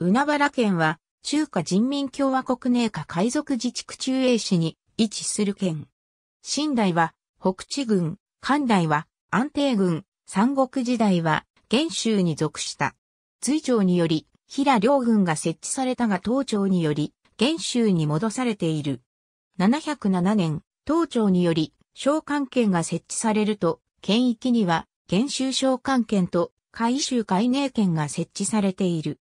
海原県は、中華人民共和国内夏海賊自治区中英市に位置する県。新代は、北地郡、関代は、安定郡、三国時代は、元州に属した。隋朝により、平両軍が設置されたが東朝により、元州に戻されている。707年、東朝により、召喚権が設置されると、県域には、元州召喚権と、海州海寧権が設置されている。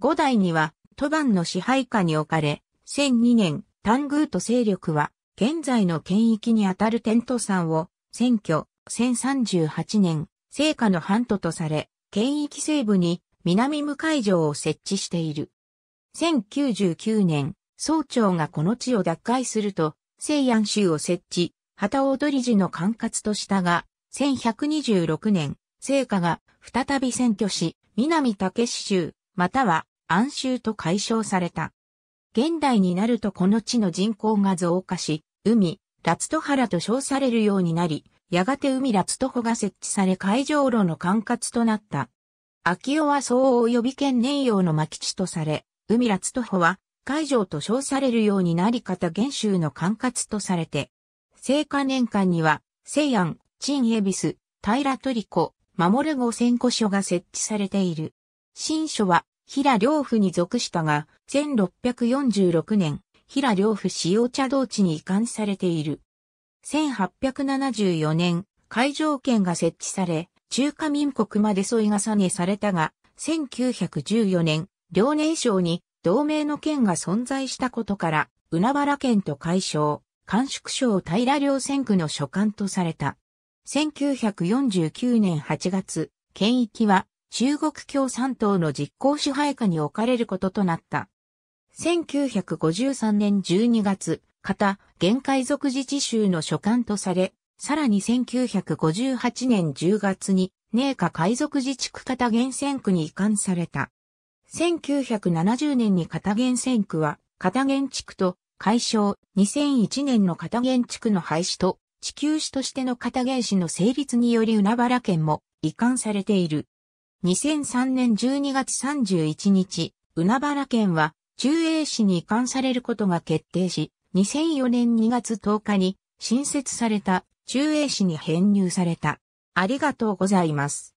五代には、都番の支配下に置かれ、1002年、丹宮と勢力は、現在の県域にあたる天都山を、選挙、1038年、聖火の半都とされ、県域西部に南向海城を設置している。1099年、総長がこの地を奪回すると、西安州を設置、旗踊り寺の管轄としたが、1126年、聖火が再び占拠し、南竹市州、または安州と解消された。現代になるとこの地の人口が増加し、海、ラツト原と称されるようになり、やがて海ラツトホが設置され海上路の管轄となった。秋尾は相応予備県年用の巻地とされ、海ラツトホは海上と称されるようになり方元州の管轄とされて、聖火年間には、西安、陳恵比寿、平トリコ、守る五千古書が設置されている。新書は平良府に属したが、1646年、平良府塩茶道地に移管されている。1874年、海上圏が設置され、中華民国まで添い重ねされたが、1914年、遼寧省に同盟の県が存在したことから、海原県と解消、甘粛省平良選区の所管とされた。1949年8月、県域は中国共産党の実行支配下に置かれることとなった。1953年12月、片、限界属自治州の所管とされ、さらに1958年10月に、寧夏海賊自治区片原泉区に移管された。1970年に片原泉区は、片原地区と解消、2001年の片原地区の廃止と、地球市としての片原市の成立により海原県も移管されている。2003年12月31日、海原県は中英市に移管されることが決定し、2004年2月10日に新設された中英市に編入された。ありがとうございます。